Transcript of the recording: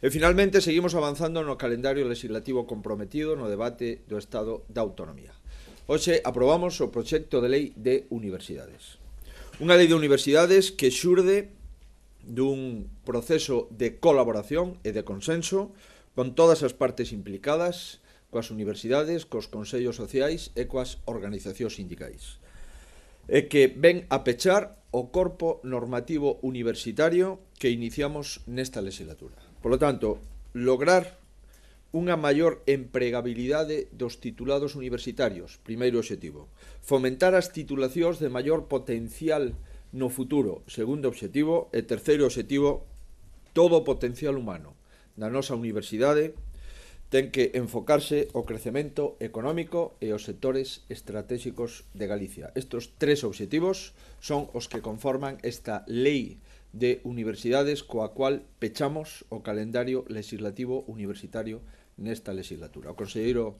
E finalmente seguimos avanzando no calendario legislativo comprometido no debate do Estado da Autonomía. Hoxe aprobamos o proxecto de lei de universidades. Unha lei de universidades que xurde dun proceso de colaboración e de consenso con todas as partes implicadas, coas universidades, cos consellos sociais e coas organizacións sindicais. E que ven a pechar o corpo normativo universitario que iniciamos nesta legislatura. Por lo tanto, lograr unha maior empregabilidade dos titulados universitarios, primeiro obxectivo. Fomentar as titulacións de maior potencial no futuro, segundo obxectivo. E terceiro obxectivo, todo o potencial humano da nosa universidade ten que enfocarse o crecemento económico e os sectores estratégicos de Galicia. Estos tres obxectivos son os que conforman esta lei de universidades coa cual pechamos o calendario legislativo universitario nesta legislatura. O conselleiro